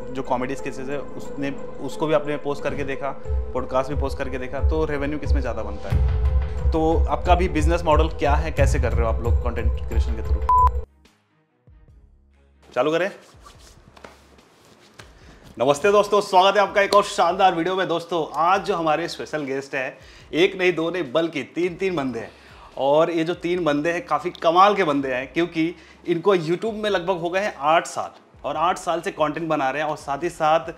जो comedy sketches है उसने उसको भी आपने पोस्ट करके देखा पॉडकास्ट भी पोस्ट करके देखा तो रेवेन्यू किस में ज़्यादा बनता है तो आपका भी बिजनेस मॉडल क्या है कैसे कर रहे हो आप लोग कंटेंट क्रिएशन के थ्रू चालू करें नमस्ते दोस्तों स्वागत है आपका एक और शानदार वीडियो में दोस्तों आज जो हमारे स्पेशल गेस्ट हैं एक नहीं दो नहीं बल्कि तीन तीन बंदे हैं और ये जो तीन बंदे हैं काफ़ी कमाल के बंदे हैं क्योंकि इनको यूट्यूब में लगभग हो गए हैं आठ साल और आठ साल से कंटेंट बना रहे हैं और साथ ही साथ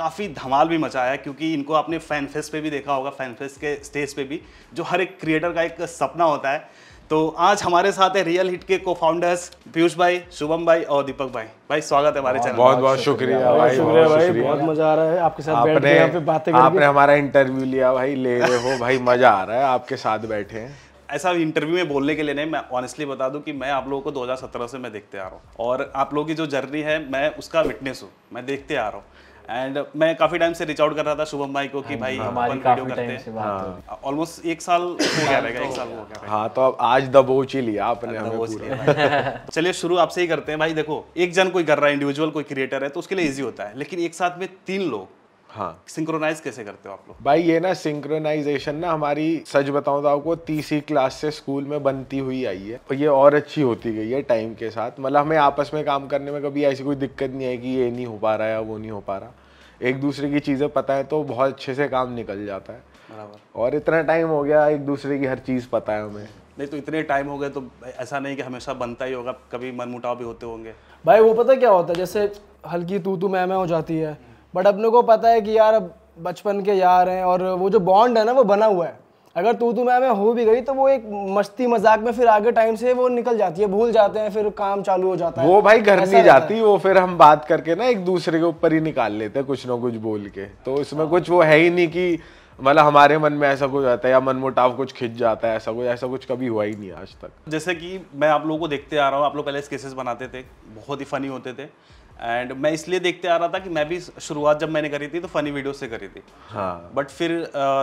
काफ़ी धमाल भी मचाया है क्योंकि इनको आपने फैन फेस्ट पे भी देखा होगा फैन फेस्ट के स्टेज पे भी जो हर एक क्रिएटर का एक सपना होता है तो आज हमारे साथ है रियल हिट के को फाउंडर्स पीयूष भाई शुभम भाई और दीपक भाई भाई स्वागत है हमारे चैनल बहुत बहुत शुक्रिया भाई शुक्रिया भाई बहुत मजा आ रहा है आपके साथ बैठे यहाँ पे बातें आपने हमारा इंटरव्यू लिया भाई ले रहे हो भाई मजा आ रहा है आपके साथ बैठे हैं ऐसा इंटरव्यू में बोलने के लिए नहीं मैं ऑनेस्टली बता दूं कि मैं आप लोगों को 2017 से मैं देखते आ रहा हूँ और आप लोगों की जो जर्नी है मैं उसका विटनेस हूँ मैं देखते आ रहा हूँ एंड मैं काफी टाइम से रीच आउट कर रहा था शुभम भाई को कि हाँ, भाई हाँ। हम वीडियो करते हैं ऑलमोस्ट हाँ, एक साल हो गया रहेगा एक तो साल हो गया हाँ तो अब आज दबोच ही लिया आपने हमें चलिए शुरू आपसे ही करते हैं भाई देखो एक जन कोई कर रहा है इंडिविजुअल कोई क्रिएटर है तो उसके लिए इजी होता है लेकिन एक साथ में तीन लोग हाँ सिंक्रोनाइज कैसे करते हो आप लोग भाई ये ना सिंक्रोनाइजेशन ना हमारी सच बताऊं तो आपको तीसरी क्लास से स्कूल में बनती हुई आई है और ये और अच्छी होती गई है टाइम के साथ मतलब हमें आपस में काम करने में कभी ऐसी कोई दिक्कत नहीं आई कि ये नहीं हो पा रहा है वो नहीं हो पा रहा एक दूसरे की चीज़ें पता है तो बहुत अच्छे से काम निकल जाता है और इतना टाइम हो गया एक दूसरे की हर चीज़ पता है हमें नहीं तो इतने टाइम हो गए तो ऐसा नहीं कि हमेशा बनता ही होगा कभी मनमुटाव भी होते होंगे भाई वो पता क्या होता है जैसे हल्की तू तू मैं मैं हो जाती है बट अपने को पता है कि यार अब बचपन के यार हैं और वो जो बॉन्ड है ना वो बना हुआ है अगर तू तू मैं हो भी गई तो वो एक मस्ती मजाक में फिर आगे टाइम से वो निकल जाती है भूल जाते हैं फिर काम चालू हो जाता है वो भाई घर नहीं जाती वो फिर हम बात करके ना एक दूसरे के ऊपर ही निकाल लेते हैं कुछ ना कुछ बोल के तो इसमें हाँ। कुछ वो है ही नहीं कि मतलब हमारे मन में ऐसा कुछ आता है या मन मुटाव कुछ खिंच जाता है ऐसा कुछ ऐसा कुछ कभी हुआ ही नहीं आज तक जैसे कि मैं आप लोगों को देखते आ रहा हूँ आप लोग पहले केसेस बनाते थे बहुत ही फनी होते थे एंड मैं इसलिए देखते आ रहा था कि मैं भी शुरुआत जब मैंने करी थी तो फनी वीडियो से करी थी हाँ बट फिर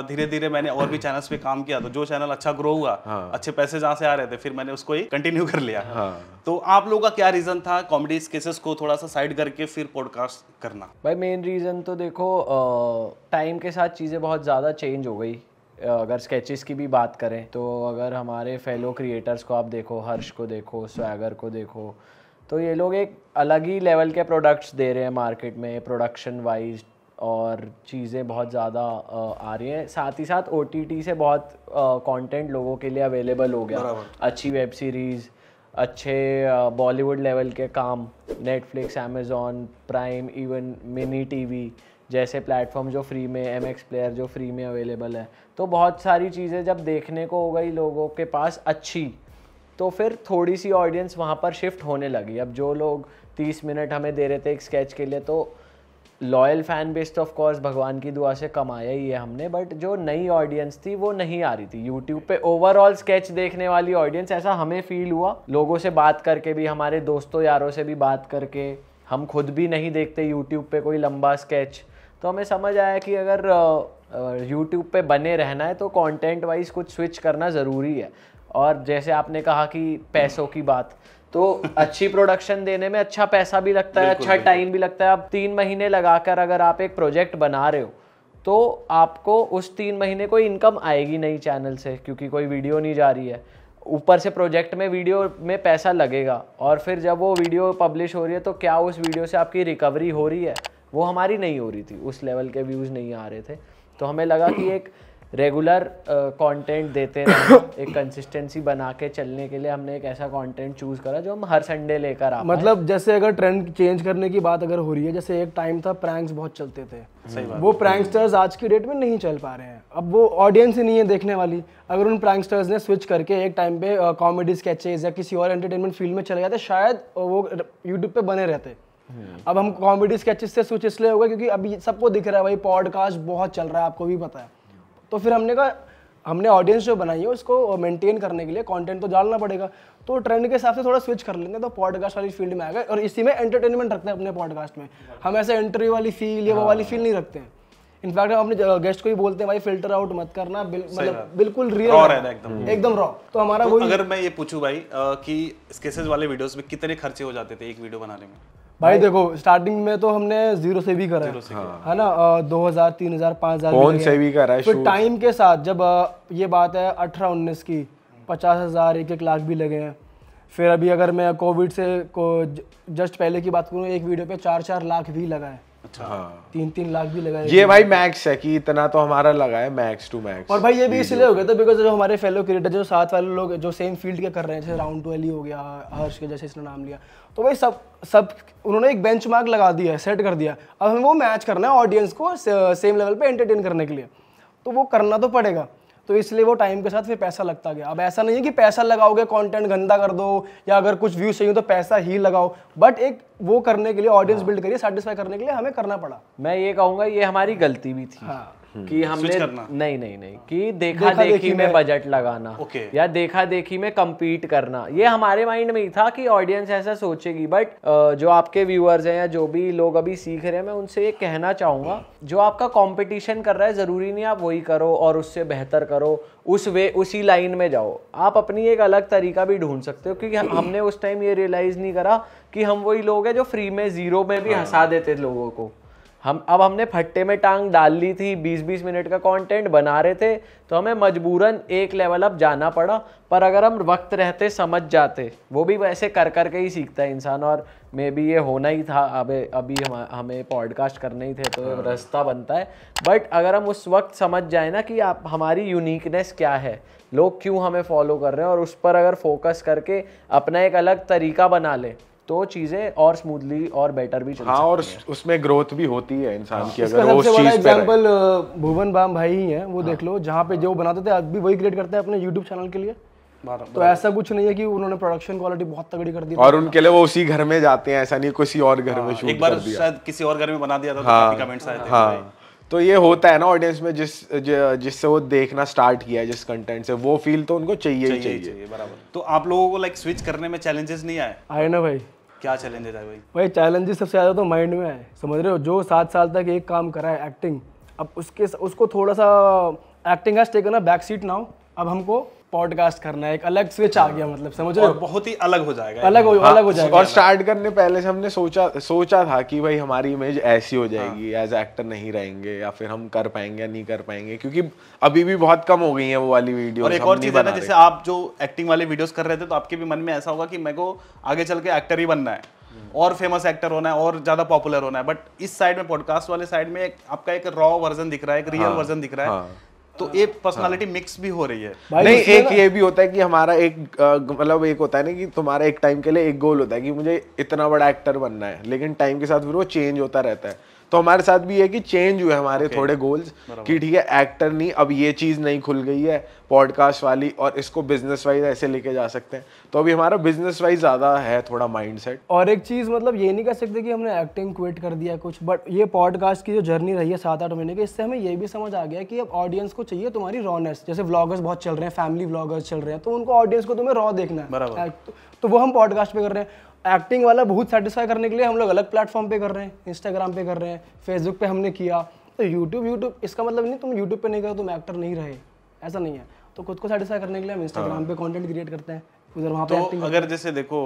धीरे धीरे मैंने और भी चैनल्स पे काम किया तो जो चैनल अच्छा ग्रो हुआ हाँ। अच्छे पैसे जहाँ से आ रहे थे फिर मैंने उसको ही कंटिन्यू कर लिया हाँ। तो आप लोगों का क्या रीज़न था कॉमेडी केसेस को थोड़ा सा साइड करके फिर पॉडकास्ट करना भाई मेन रीज़न तो देखो टाइम के साथ चीज़ें बहुत ज़्यादा चेंज हो गई अगर स्केचेस की भी बात करें तो अगर हमारे फेलो क्रिएटर्स को आप देखो हर्ष को देखो स्वैगर को देखो तो ये लोग एक अलग ही लेवल के प्रोडक्ट्स दे रहे हैं मार्केट में प्रोडक्शन वाइज और चीज़ें बहुत ज़्यादा आ रही हैं साथ ही साथ ओ से बहुत कंटेंट लोगों के लिए अवेलेबल हो गया अच्छी वेब सीरीज़ अच्छे बॉलीवुड लेवल के काम Netflix Amazon Prime even mini TV जैसे प्लेटफॉर्म जो फ्री में एम एक्स प्लेयर जो फ्री में अवेलेबल है तो बहुत सारी चीज़ें जब देखने को हो गई लोगों के पास अच्छी तो फिर थोड़ी सी ऑडियंस वहाँ पर शिफ्ट होने लगी अब जो लोग तीस मिनट हमें दे रहे थे एक स्केच के लिए तो लॉयल फ़ैन बेस तो ऑफकोर्स भगवान की दुआ से कमाया ही है हमने बट जो नई ऑडियंस थी वो नहीं आ रही थी यूट्यूब पे ओवरऑल स्केच देखने वाली ऑडियंस ऐसा हमें फील हुआ लोगों से बात करके भी हमारे दोस्तों यारों से भी बात करके हम खुद भी नहीं देखते यूट्यूब पे कोई लंबा स्केच तो हमें समझ आया कि अगर यूट्यूब पे बने रहना है तो कंटेंट वाइज कुछ स्विच करना ज़रूरी है और जैसे आपने कहा कि पैसों की बात तो अच्छी प्रोडक्शन देने में अच्छा पैसा भी लगता है अच्छा टाइम भी लगता है आप तीन महीने लगाकर अगर आप एक प्रोजेक्ट बना रहे हो तो आपको उस तीन महीने कोई इनकम आएगी नहीं चैनल से क्योंकि कोई वीडियो नहीं जा रही है ऊपर से प्रोजेक्ट में वीडियो में पैसा लगेगा और फिर जब वो वीडियो पब्लिश हो रही है तो क्या उस वीडियो से आपकी रिकवरी हो रही है वो हमारी नहीं हो रही थी उस लेवल के व्यूज़ नहीं आ रहे थे तो हमें लगा कि एक रेगुलर कंटेंट uh, देते रहे एक कंसिस्टेंसी बना के चलने के लिए हमने एक ऐसा कंटेंट चूज करा जो हम हर संडे लेकर आ मतलब जैसे अगर ट्रेंड चेंज करने की बात अगर हो रही है जैसे एक टाइम था प्रैंक्स बहुत चलते थे सही बात वो प्रैंकस्टर्स आज की डेट में नहीं चल पा रहे हैं अब वो ऑडियंस ही नहीं है देखने वाली अगर उन प्रैंकस्टर्स ने स्विच करके एक टाइम पे कॉमेडी uh, स्केचेज या किसी और एंटरटेनमेंट फील्ड में चले जाते शायद uh, वो यूट्यूब पे बने रहते हम्म। अब हम कॉमेडी स्केचेस से स्विच इसलिए होगा क्योंकि अभी सबको दिख रहा है भाई पॉडकास्ट बहुत चल रहा है आपको भी पता है तो फिर हमने कहा हमने ऑडियंस जो बनाई है उसको मेंटेन करने के लिए कंटेंट तो डालना पड़ेगा तो ट्रेंड के हिसाब से थोड़ा स्विच कर लेंगे तो पॉडकास्ट वाली फील्ड में आ गए और इसी में एंटरटेनमेंट रखते हैं अपने पॉडकास्ट में हम ऐसे इंटरव्यू वाली फील या वो वाली फील हाँ। नहीं रखते हैं इनफैक्ट हम अपने गेस्ट को ही बोलते हैं भाई फिल्टर आउट मत करना बिल, मतलब बिल्कुल रियल रॉ रहना एकदम हम्म। एकदम रॉ तो हमारा तो वही अगर मैं ये पूछूं भाई कि स्केचेस वाले वीडियोस में कितने खर्चे हो जाते थे एक वीडियो बनाने में भाई देखो स्टार्टिंग में तो हमने जीरो से भी करा है हाँ। ना दो हजार तीन हजार पाँच हजार कौन से भी करा है टाइम के साथ जब ये बात है अठारह उन्नीस की पचास हजार एक एक लाख भी लगे हैं फिर अभी अगर मैं कोविड से को जस्ट पहले की बात करूँ एक वीडियो पे चार चार लाख भी लगा है अच्छा हाँ। तीन तीन लाख भी लगाए ये भाई मैक्स है कि इतना तो हमारा लगा है मैक्स टू मैक्स और भाई ये भी इसलिए हो गया था बिकॉज जो हमारे फेलो क्रिएटर जो साथ वाले लोग जो सेम फील्ड के कर रहे हैं जैसे राउंड टू e हो गया हर्ष के जैसे इसने नाम लिया तो भाई सब सब उन्होंने एक बेंच लगा दिया है सेट कर दिया अब हमें वो मैच करना है ऑडियंस को सेम लेवल पर एंटरटेन करने के लिए तो वो करना तो पड़ेगा तो इसलिए वो टाइम के साथ फिर पैसा लगता गया अब ऐसा नहीं है कि पैसा लगाओगे कंटेंट गंदा कर दो या अगर कुछ व्यू चाहिए तो पैसा ही लगाओ बट एक वो करने के लिए ऑडियंस बिल्ड हाँ। करिए सेटिस्फाई करने के लिए हमें करना पड़ा मैं ये कहूँगा ये हमारी गलती भी थी हाँ हम्म। कि हमने नहीं नहीं नहीं कि देखा, देखा देखी, देखी में बजट लगाना ओके। या देखा देखी में कम्पीट करना ये हमारे माइंड में ही था कि ऑडियंस ऐसा सोचेगी बट जो आपके व्यूअर्स हैं या जो भी लोग अभी सीख रहे हैं मैं उनसे ये कहना चाहूंगा जो आपका कंपटीशन कर रहा है जरूरी नहीं आप वही करो और उससे बेहतर करो उस वे उसी लाइन में जाओ आप अपनी एक अलग तरीका भी ढूंढ सकते हो क्योंकि हमने उस टाइम ये रियलाइज नहीं करा कि हम वही लोग हैं जो फ्री में जीरो में भी हाँ। हंसा देते लोगों को हम अब हमने फट्टे में टांग डाल ली थी 20-20 मिनट का कंटेंट बना रहे थे तो हमें मजबूरन एक लेवल अप जाना पड़ा पर अगर हम वक्त रहते समझ जाते वो भी वैसे कर कर के ही सीखता है इंसान और मे बी ये होना ही था अब अभी हम हमें पॉडकास्ट करने ही थे तो हाँ। रास्ता बनता है बट अगर हम उस वक्त समझ जाए ना कि आप हमारी यूनिकनेस क्या है लोग क्यों हमें फॉलो कर रहे हैं और उस पर अगर फोकस करके अपना एक अलग तरीका बना लें तो चीजें और स्मूथली और बेटर भी हाँ और उसमें ग्रोथ भी होती है इंसान की अगर वो चीज एग्जांपल भुवन बाम भाई ही हैं वो हाँ, देख लो जहाँ पे जो बनाते थे अभी भी वही क्रिएट करते हैं अपने यूट्यूब चैनल के लिए तो ऐसा कुछ नहीं है कि उन्होंने प्रोडक्शन क्वालिटी बहुत तगड़ी कर दी और उनके लिए वो उसी घर में जाते हैं ऐसा नहीं किसी और घर हाँ, में शूट एक बार शायद किसी और घर में बना दिया था तो हाँ, कमेंट्स आए थे हाँ। तो ये होता है ना ऑडियंस में जिस जिससे वो देखना स्टार्ट किया है जिस कंटेंट से वो फील तो उनको चाहिए ही चाहिए, चाहिए बराबर तो आप लोगों को लाइक स्विच करने में चैलेंजेस नहीं आए आए ना भाई क्या चैलेंजेस आए भाई भाई चैलेंजेस सबसे ज़्यादा तो माइंड में आए समझ रहे हो जो सात साल तक एक काम करा है एक्टिंग अब उसके उसको थोड़ा सा एक्टिंग है टेकन बैक सीट ना अब हमको पॉडकास्ट करना है एक अलग स्विच आ हाँ। गया मतलब समझ रहे हो बहुत ही अलग हो जाएगा अलग हो हाँ, अलग हो जाएगा और स्टार्ट करने पहले से हमने सोचा सोचा था कि भाई हमारी इमेज ऐसी हो जाएगी एज हाँ. एक्टर नहीं रहेंगे या फिर हम कर पाएंगे या नहीं कर पाएंगे क्योंकि अभी भी बहुत कम हो गई है वो वाली वीडियो और एक और चीज है ना जैसे आप जो एक्टिंग वाले वीडियोस कर रहे थे तो आपके भी मन में ऐसा होगा कि मेरे को आगे चल के एक्टर ही बनना है हम्म। और फेमस एक्टर होना है और ज्यादा पॉपुलर होना है बट इस साइड में पॉडकास्ट वाले साइड में आपका एक रॉ वर्जन दिख रहा है एक रियल वर्जन हाँ, दिख रहा है हाँ। तो हाँ। ये पर्सनालिटी हाँ। मिक्स भी हो रही है नहीं एक ये भी होता है कि हमारा एक मतलब एक होता है ना कि तुम्हारा एक टाइम के लिए एक गोल होता है कि मुझे इतना बड़ा एक्टर बनना है लेकिन टाइम के साथ फिर वो चेंज होता रहता है तो हमारे साथ भी है कि चेंज हुए हमारे okay. थोड़े गोल्स कि ठीक है एक्टर नहीं अब ये चीज़ नहीं खुल गई है पॉडकास्ट वाली और इसको बिजनेस वाइज ऐसे लेके जा सकते हैं तो अभी हमारा बिजनेस वाइज ज़्यादा है थोड़ा माइंड सेट और एक चीज़ मतलब ये नहीं कह सकते कि हमने एक्टिंग क्विट कर दिया कुछ बट ये पॉडकास्ट की जो जर्नी रही है सात आठ महीने की इससे हमें ये भी समझ आ गया कि अब ऑडियंस को चाहिए तुम्हारी रॉनेस जैसे व्लॉगर्स बहुत चल रहे हैं फैमिली व्लॉगर्स चल रहे हैं तो उनको ऑडियंस को तुम्हें रॉ देखना है तो वो हम पॉडकास्ट पे कर रहे हैं एक्टिंग वाला बहुत सेटिस्फाई करने के लिए हम लोग अलग प्लेटफॉर्म पे कर रहे हैं इंस्टाग्राम पे कर रहे हैं फेसबुक पे हमने किया तो यूट्यूब यूट्यूब इसका मतलब नहीं तुम यूट्यूब पे नहीं गए तुम एक्टर नहीं रहे ऐसा नहीं है तो खुद को सेटिस्फाई करने के लिए हम इंस्टाग्राम हाँ। पे कॉन्टेंट क्रिएट करते हैं उधर वहाँ पे तो अगर जैसे देखो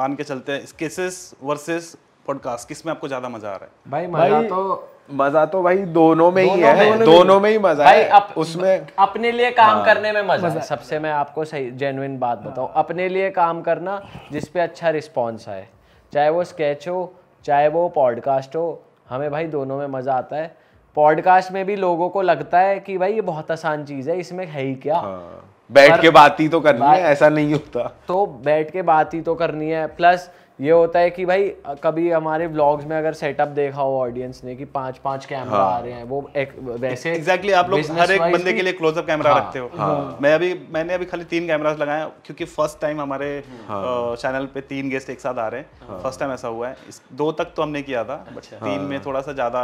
मान के चलते हैं स्केसेस वर्सेस पॉडकास्ट किसमें आपको ज्यादा मजा आ रहा है भाई मजा भाई... तो मजा तो भाई दोनों में दोनों ही है में दोनों में ही मजा है अप, उसमें अपने लिए काम हाँ, करने में मजा, मजा है सबसे मैं आपको सही जेनुइन बात हाँ, बताऊं अपने लिए काम करना जिसपे अच्छा रिस्पॉन्स आए चाहे वो स्केच हो चाहे वो पॉडकास्ट हो हमें भाई दोनों में मजा आता है पॉडकास्ट में भी लोगों को लगता है कि भाई ये बहुत आसान चीज है इसमें है ही क्या हाँ। बैठ के बात ही तो करनी है ऐसा नहीं होता तो बैठ के बात ही तो करनी है प्लस ये होता है कि भाई कभी हमारे व्लॉग्स में अगर सेटअप देखा हो ऑडियंस ने कि पांच पांच कैमरा हाँ. आ रहे हैं वो एक, वैसे एग्जैक्टली exactly, आप लोग हर एक बंदे के लिए क्लोजअप कैमरा हाँ. रखते हो हाँ. हाँ। मैं अभी मैंने अभी खाली तीन कैमरास लगाए क्योंकि फर्स्ट टाइम हमारे हाँ। चैनल पे तीन गेस्ट एक साथ आ रहे हैं हाँ। फर्स्ट टाइम ऐसा हुआ है दो तक तो हमने किया था बट अच्छा। तीन में हाँ। थोड़ा सा ज्यादा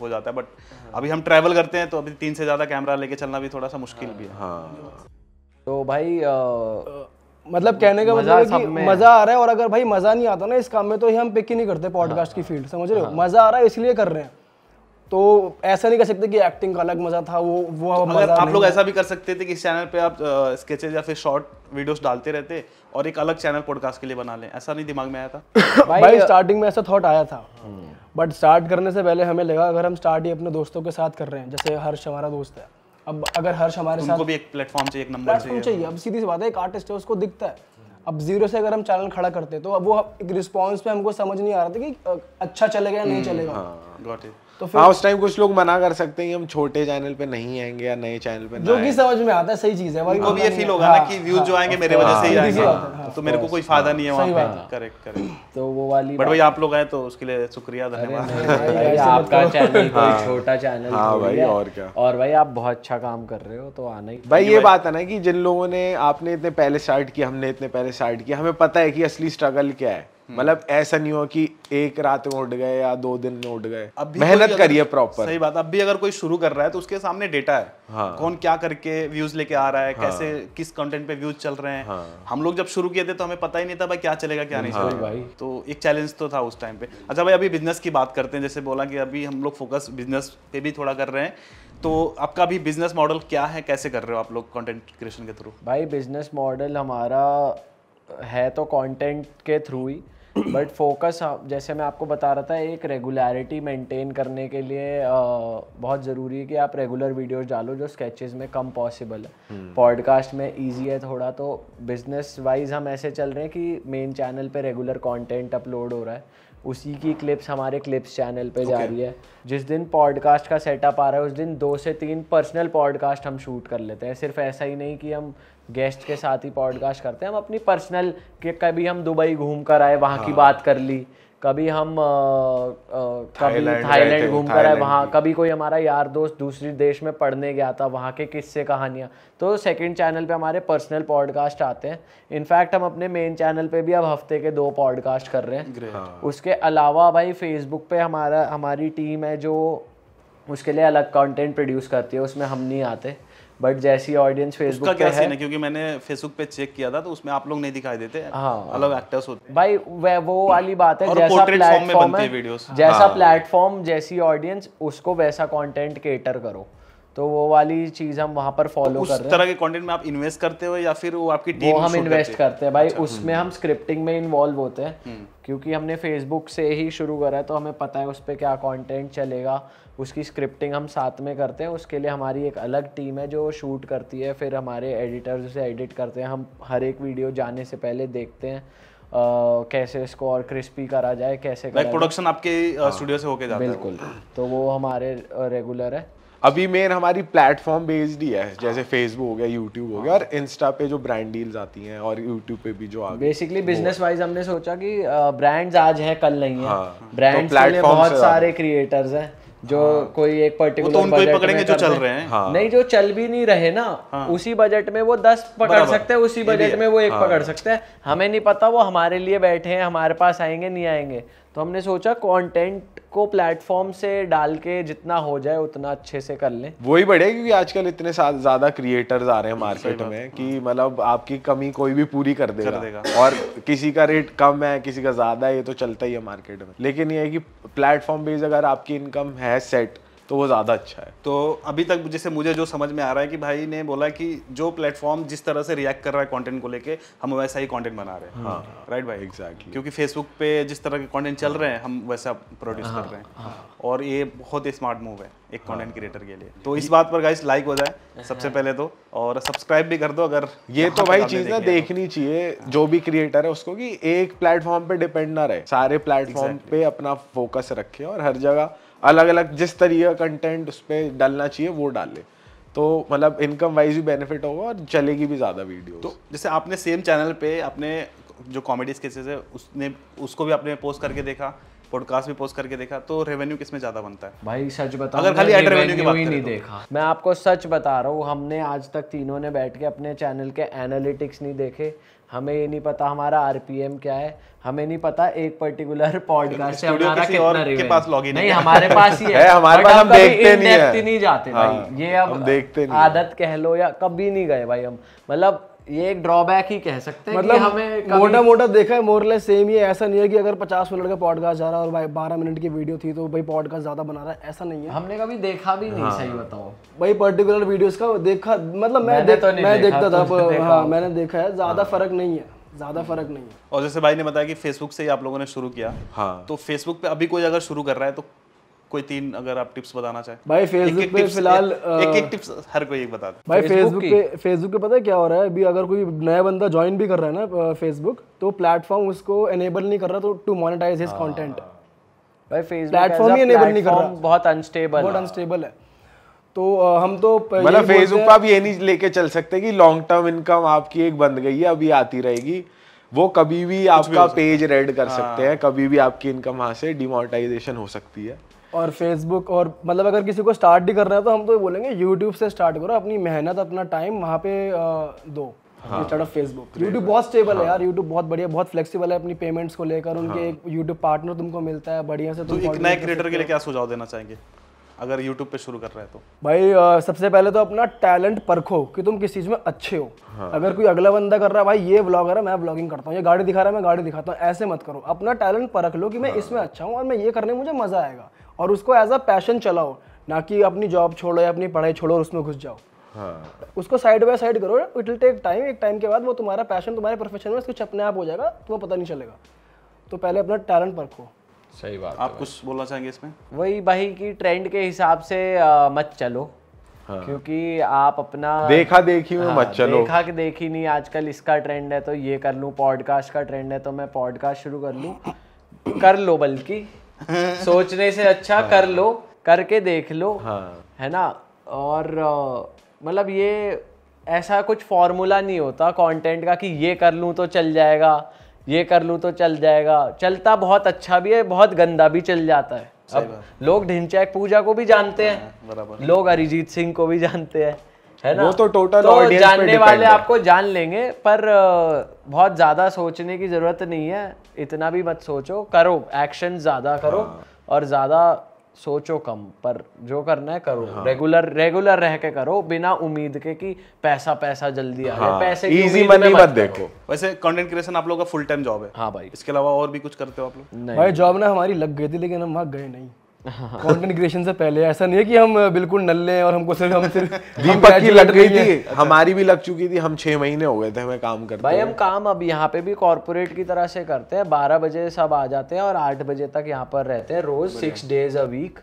हो जाता है बट अभी हम ट्रेवल करते हैं तो अभी तीन से ज्यादा कैमरा लेके चलना भी थोड़ा सा मुश्किल हाँ। भी है हाँ। तो भाई मतलब कहने का मतलब कि मजा आ रहा है और अगर भाई मजा नहीं आता ना इस काम में तो हम पिक ही नहीं करते पॉडकास्ट हाँ। की फील्ड समझ रहे हो हाँ। मजा आ रहा है इसलिए कर रहे हैं तो ऐसा नहीं कर सकते कि एक्टिंग का अलग मजा था वो वो तो आप लोग ऐसा भी कर सकते थे कि इस चैनल पे आप स्केचेस या फिर शॉर्ट वीडियोस डालते रहते और एक अलग चैनल पॉडकास्ट के लिए बना लें ऐसा नहीं दिमाग में आया था भाई स्टार्टिंग में ऐसा थॉट आया था बट हम्म। स्टार्ट करने से पहले हमें लगा अगर हम स्टार्ट ही अपने दोस्तों के साथ कर रहे हैं जैसे हर्ष हमारा दोस्त है अब अगर हर्ष हमारे साथ भी एक प्लेटफॉर्म चाहिए एक नंबर प्लेटफॉर्म चाहिए अब सीधी सी बात है एक आर्टिस्ट है उसको दिखता है अब जीरो से अगर हम चैनल खड़ा करते तो अब वो एक रिस्पॉन्स पे हमको समझ नहीं आ रहा था कि अच्छा चलेगा या नहीं हम्म, चलेगा हाँ, तो हाँ उस टाइम कुछ लोग मना कर सकते हैं हम छोटे चैनल पे नहीं आएंगे या नए चैनल पे जो भी समझ में आता है सही चीज है हाँ, हाँ, हाँ, को भी ये फील होगा ना कि व्यूज जो आएंगे मेरे वजह से ही आएंगे तो मेरे को कोई फायदा नहीं है वहां पे करेक्ट करेक्ट तो वो वाली बट भाई आप लोग आए तो उसके लिए शुक्रिया धन्यवाद आपका चैनल छोटा चैनल हां भाई और क्या और भाई आप बहुत अच्छा काम कर रहे हो तो आना ही भाई ये बात है ना कि जिन लोगों ने आपने इतने पहले स्टार्ट किया हमने इतने पहले स्टार्ट किया हमें पता है कि असली स्ट्रगल क्या है हम्म। मतलब ऐसा नहीं हो कि एक रात में उठ गए या दो दिन में उठ गए मेहनत करिए प्रॉपर सही बात अब भी अगर कोई शुरू कर रहा है तो उसके सामने डेटा है हाँ। कौन क्या करके व्यूज लेके आ रहा है हाँ। कैसे किस कंटेंट पे व्यूज चल रहे हैं हाँ। हम लोग जब शुरू किए थे तो हमें पता ही नहीं था भाई क्या चलेगा क्या नहीं हाँ। चलेगा भाई तो एक चैलेंज तो था उस टाइम पे अच्छा भाई अभी बिजनेस की बात करते हैं जैसे बोला कि अभी हम लोग फोकस बिजनेस पे भी थोड़ा कर रहे हैं तो आपका भी बिजनेस मॉडल क्या है कैसे कर रहे हो आप लोग कॉन्टेंट क्रिएशन के थ्रू भाई बिजनेस मॉडल हमारा है तो कंटेंट के थ्रू ही बट फोकस हाँ, जैसे मैं आपको बता रहा था एक रेगुलरिटी मेंटेन करने के लिए बहुत ज़रूरी है कि आप रेगुलर वीडियो डालो जो स्केचेस में कम पॉसिबल है पॉडकास्ट हम्म। में इजी है थोड़ा तो बिजनेस वाइज हम ऐसे चल रहे हैं कि मेन चैनल पे रेगुलर कंटेंट अपलोड हो रहा है उसी की क्लिप्स हमारे क्लिप्स चैनल पे okay. जा रही है जिस दिन पॉडकास्ट का सेटअप आ रहा है उस दिन दो से तीन पर्सनल पॉडकास्ट हम शूट कर लेते हैं सिर्फ ऐसा ही नहीं कि हम गेस्ट के साथ ही पॉडकास्ट करते हैं हम अपनी पर्सनल के कभी हम दुबई घूम कर आए वहाँ हाँ। की बात कर ली कभी हम कभी थाईलैंड घूम कर आए वहाँ कभी कोई हमारा यार दोस्त दूसरे देश में पढ़ने गया था वहाँ के किस्से कहानियाँ तो सेकंड चैनल पे हमारे पर्सनल पॉडकास्ट आते हैं इनफैक्ट हम अपने मेन चैनल पे भी अब हफ्ते के दो पॉडकास्ट कर रहे हैं हाँ। उसके अलावा भाई फेसबुक पे हमारा हमारी टीम है जो उसके लिए अलग कंटेंट प्रोड्यूस करती है उसमें हम नहीं आते बट जैसी ऑडियंस फेसबुक पे है ना क्योंकि मैंने फेसबुक पे चेक किया था तो उसमें आप लोग नहीं दिखाई देते हाँ अलग एक्टर्स होते भाई वे वो वाली बात है जैसा प्लेटफॉर्म में है जैसा प्लेटफॉर्म हाँ। जैसी ऑडियंस उसको वैसा कंटेंट केटर करो तो वो वाली चीज हम वहाँ पर फॉलो तो कर रहे हैं तरह के कंटेंट में आप इन्वेस्ट करते हो या फिर वो आपकी टीम वो हम इन्वेस्ट करते हैं भाई अच्छा, उसमें हम स्क्रिप्टिंग में इन्वॉल्व होते हैं हम्म। क्योंकि हमने फेसबुक से ही शुरू करा है तो हमें पता है उस पर क्या कॉन्टेंट चलेगा उसकी स्क्रिप्टिंग हम साथ में करते हैं उसके लिए हमारी एक अलग टीम है जो शूट करती है फिर हमारे एडिटर्स उसे एडिट करते हैं हम हर एक वीडियो जाने से पहले देखते हैं आ, कैसे इसको और क्रिस्पी करा जाए कैसे लाइक प्रोडक्शन आपके स्टूडियो हाँ, से होके जाता बिल्कुल तो वो हमारे रेगुलर है अभी मेन हमारी प्लेटफॉर्म बेस्ड ही है जैसे फेसबुक हाँ। हो गया यूट्यूब हो गया और इंस्टा पे जो ब्रांड डील्स आती हैं और यूट्यूब पे भी जो बेसिकली बिजनेस वाइज हमने सोचा कि ब्रांड्स आज हैं कल नहीं है ब्रांड्स हाँ। तो के लिए बहुत सारे क्रिएटर्स हैं जो हाँ। कोई एक पर्टिकुलर तो बजट पकड़ेंगे जो चल रहे हैं हाँ। नहीं जो चल भी नहीं रहे ना हाँ। उसी बजट में वो दस पकड़ सकते हैं उसी बजट में वो एक हाँ। पकड़ सकते हैं हमें नहीं पता वो हमारे लिए बैठे हैं हमारे पास आएंगे नहीं आएंगे तो हमने सोचा कंटेंट को प्लेटफॉर्म से डाल के जितना हो जाए उतना अच्छे से कर लें वही बढ़िया क्योंकि आजकल इतने ज़्यादा क्रिएटर्स आ रहे हैं मार्केट में कि मतलब आपकी कमी कोई भी पूरी कर देगा, कर देगा। और किसी का रेट कम है किसी का ज़्यादा है ये तो चलता ही है मार्केट में लेकिन ये है कि प्लेटफॉर्म बेस्ड अगर आपकी इनकम है सेट तो वो ज़्यादा अच्छा है तो अभी तक जैसे मुझे जो समझ में आ रहा है कि भाई ने बोला कि जो प्लेटफॉर्म जिस तरह से रिएक्ट कर रहा है कंटेंट को लेके हम वैसा ही कंटेंट बना रहे हैं हाँ राइट भाई एग्जैक्टली exactly. क्योंकि फेसबुक पे जिस तरह के कंटेंट चल रहे हैं हम वैसा प्रोड्यूस हाँ, कर रहे हैं हाँ. और ये बहुत ही स्मार्ट मूव है एक कंटेंट क्रिएटर हाँ। के लिए तो इस बात पर गाइस लाइक हो जाए हाँ। सबसे पहले तो और सब्सक्राइब भी कर दो अगर ये तो भाई चीज ना तो। देखनी चाहिए जो भी क्रिएटर है उसको कि एक प्लेटफॉर्म पे डिपेंड ना रहे सारे प्लेटफॉर्म पे अपना फोकस रखे और हर जगह अलग अलग जिस तरीके का कंटेंट उस पर डालना चाहिए वो डाले तो मतलब इनकम वाइज भी बेनिफिट होगा और चलेगी भी ज़्यादा वीडियो तो जैसे आपने सेम चैनल पे अपने जो कॉमेडी स्केचेस है उसने उसको भी आपने पोस्ट करके देखा पॉडकास्ट भी पोस्ट करके देखा तो रेवेन्यू किसमें ज़्यादा बनता है भाई सच बता अगर खाली एड रेवेन्यू की बात नहीं तो। देखा मैं आपको सच बता रहा हूँ हमने आज तक तीनों ने बैठ के अपने चैनल के एनालिटिक्स नहीं देखे हमें ये नहीं पता हमारा आरपीएम क्या है हमें नहीं पता एक पर्टिकुलर पॉडकास्ट से हमारा के पास लॉगिन नहीं हमारे पास ही है, हमारे पास हाँ, हम देखते नहीं है नहीं जाते भाई ये अब देखते आदत कह लो या कभी नहीं गए भाई हम मतलब ये एक ड्रॉबैक ही कह सकते हैं मतलब हमें मोटा मोटा देखा है मोरले सेम ही है ऐसा नहीं है कि अगर 50 मिनट का पॉडकास्ट जा रहा है और भाई 12 मिनट की वीडियो थी तो भाई पॉडकास्ट ज्यादा बना रहा है ऐसा नहीं है हमने कभी देखा भी नहीं हाँ। सही बताओ भाई पर्टिकुलर वीडियोस का देखा मतलब मैं तो मैं देखता था हाँ मैंने देखा है ज्यादा हाँ। फर्क नहीं है ज्यादा फर्क नहीं है और जैसे भाई ने बताया कि फेसबुक से ही आप लोगों ने शुरू किया हाँ तो फेसबुक पे अभी कोई अगर शुरू कर रहा है तो कोई तीन अगर आप टिप्स बताना चाहें भाई फेसबुक पे फिलहाल एक एक टिप्स हर कोई एक बता दे भाई फेसबुक पे फेसबुक पे पता है क्या हो रहा है अभी अगर कोई नया बंदा ज्वाइन भी कर रहा है ना फेसबुक तो प्लेटफॉर्म उसको एनेबल नहीं कर रहा तो टू मोनेटाइज हिज कंटेंट भाई फेसबुक प्लेटफॉर्म ही एनेबल नहीं कर रहा बहुत अनस्टेबल बहुत अनस्टेबल है तो हम तो मतलब फेसबुक पर आप ये नहीं लेके चल सकते कि लॉन्ग टर्म इनकम आपकी एक बंद गई है अभी आती रहेगी वो कभी भी आपका भी पेज रेड कर सकते हाँ। हैं कभी भी आपकी इनकम वहां से डिमोनेटाइजेशन हो सकती है और फेसबुक और मतलब अगर किसी को स्टार्ट भी करना है तो हम तो बोलेंगे यूट्यूब से स्टार्ट करो अपनी मेहनत अपना टाइम वहाँ पे दो फेसबुक हाँ। यूट्यूब बहुत स्टेबल है हाँ। यार यूट्यूब बहुत बढ़िया बहुत फ्लेक्सिबल है अपनी पेमेंट्स को लेकर उनके हाँ। एक यूट्यूब पार्टनर तुमको मिलता है बढ़िया से तो एक नए क्रिएटर के लिए क्या सुझाव देना चाहेंगे अगर यूट्यूब पे शुरू कर रहे हैं तो भाई आ, सबसे पहले तो अपना टैलेंट परखो कि तुम किस चीज़ में अच्छे हो हाँ। अगर कोई अगला बंदा कर रहा है भाई ये ब्लॉगर है मैं ब्लॉगिंग करता हूँ ये गाड़ी दिखा रहा है मैं गाड़ी दिखाता हूँ ऐसे मत करो अपना टैलेंट परख लो कि मैं हाँ। इसमें अच्छा हूँ और मैं ये करने मुझे मज़ा आएगा और उसको एज अ पैशन चलाओ ना कि अपनी जॉब छोड़ो या अपनी पढ़ाई छोड़ो और उसमें घुस जाओ हाँ। उसको साइड बाय साइड करो इट विल टेक टाइम एक टाइम के बाद वो तुम्हारा पैशन तुम्हारे प्रोफेशन में कुछ अपने आप हो जाएगा तुम्हें तो पता नहीं चलेगा तो पहले अपना टैलेंट परखो सही बात आप कुछ बोलना चाहेंगे इसमें वही भाई की ट्रेंड के हिसाब से मत चलो हाँ। क्योंकि आप अपना देखा देखी हाँ, मत चलो देखा कि देखी नहीं आजकल इसका ट्रेंड है तो ये कर लू पॉडकास्ट का ट्रेंड है तो मैं पॉडकास्ट शुरू कर लू कर लो बल्कि सोचने से अच्छा हाँ। कर लो करके देख लो हाँ। है ना और मतलब ये ऐसा कुछ फॉर्मूला नहीं होता कंटेंट का कि ये कर लू तो चल जाएगा ये कर लूँ तो चल जाएगा चलता बहुत अच्छा भी है बहुत गंदा भी चल जाता है अब लोग ढिंचैक पूजा को भी जानते हैं हाँ, लोग अरिजीत सिंह को भी जानते हैं है ना वो तो टोटल तो जानने वाले आपको जान लेंगे पर बहुत ज्यादा सोचने की जरूरत नहीं है इतना भी मत सोचो करो एक्शन ज्यादा करो हाँ। और ज्यादा सोचो कम पर जो करना है करो हाँ। रेगुलर रेगुलर रह के करो बिना उम्मीद के कि पैसा पैसा जल्दी आ हाँ। पैसे इजी मनी मत देखो वैसे कंटेंट क्रिएशन आप लोगों का फुल टाइम जॉब है हाँ भाई इसके अलावा और भी कुछ करते हो आप लोग भाई जॉब ना हमारी लग गई थी लेकिन हम वहाँ गए नहीं कंटेंट हाँ। क्रिएशन से पहले ऐसा नहीं है कि हम बिल्कुल नल्ले हैं और हमको सिर्फ हम सिर्फ दीपक की लग गई थी अच्छा। हमारी भी लग चुकी थी हम छह महीने हो गए थे हमें काम करते भाई हम काम अब यहाँ पे भी कॉर्पोरेट की तरह से करते हैं बारह बजे सब आ जाते हैं और आठ बजे तक यहाँ पर रहते हैं रोज six days a week